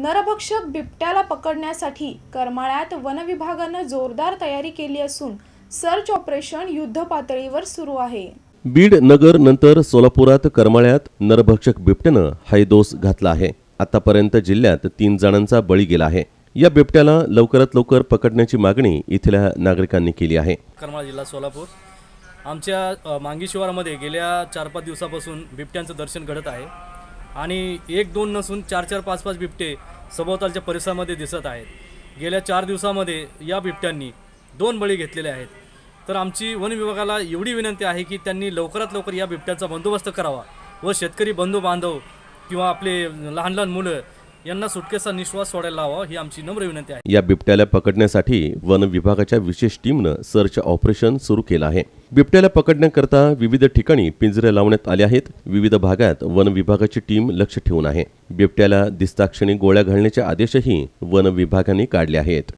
नरभक्षक बिबट्याला पकडण्यासाठी करमाळ्यात वनविभागानं जोरदार तयारी केली असून सर्च ऑपरेशन युद्ध पातळीवर सुरू आहे बीड नगर नंतर सोलापुरात करमाळ्यात नरभक्षक बिबट्यानं हैदोस घातला आहे आतापर्यंत जिल्ह्यात तीन जणांचा बळी गेला आहे या बिबट्याला लवकरात लवकर पकडण्याची मागणी इथल्या नागरिकांनी केली आहे करमाळ जिल्हा सोलापूर आमच्या मांगी गेल्या चार पाच दिवसापासून बिबट्यांचं दर्शन घडत आहे आणि एक दोन नसून चार चार पाच पाच बिबटे सभोवतालच्या परिसरामध्ये दिसत आहेत गेल्या चार दिवसामध्ये या बिबट्यांनी दोन बळी घेतलेले आहेत तर आमची वन विभागाला एवढी विनंती आहे की त्यांनी लवकरात लवकर या बिबट्यांचा बंदोबस्त करावा व शेतकरी बंधू बांधव किंवा आपले लहान लहान मुलं यांना सुटकेचा निश्वास सोडायला हवा ही आमची नम्र विनंती आहे या बिबट्याला पकडण्यासाठी वन विभागाच्या विशेष टीमनं सर्च ऑपरेशन सुरू केलं आहे बिबट्याला पकडण्याकरता विविध ठिकाणी पिंजरे लावण्यात आले आहेत विविध भागात वन विभागाची टीम लक्ष ठेवून आहे बिबट्याला दिस्ताक्षणी गोळ्या घालण्याचे आदेशही वन विभागाने काढले आहेत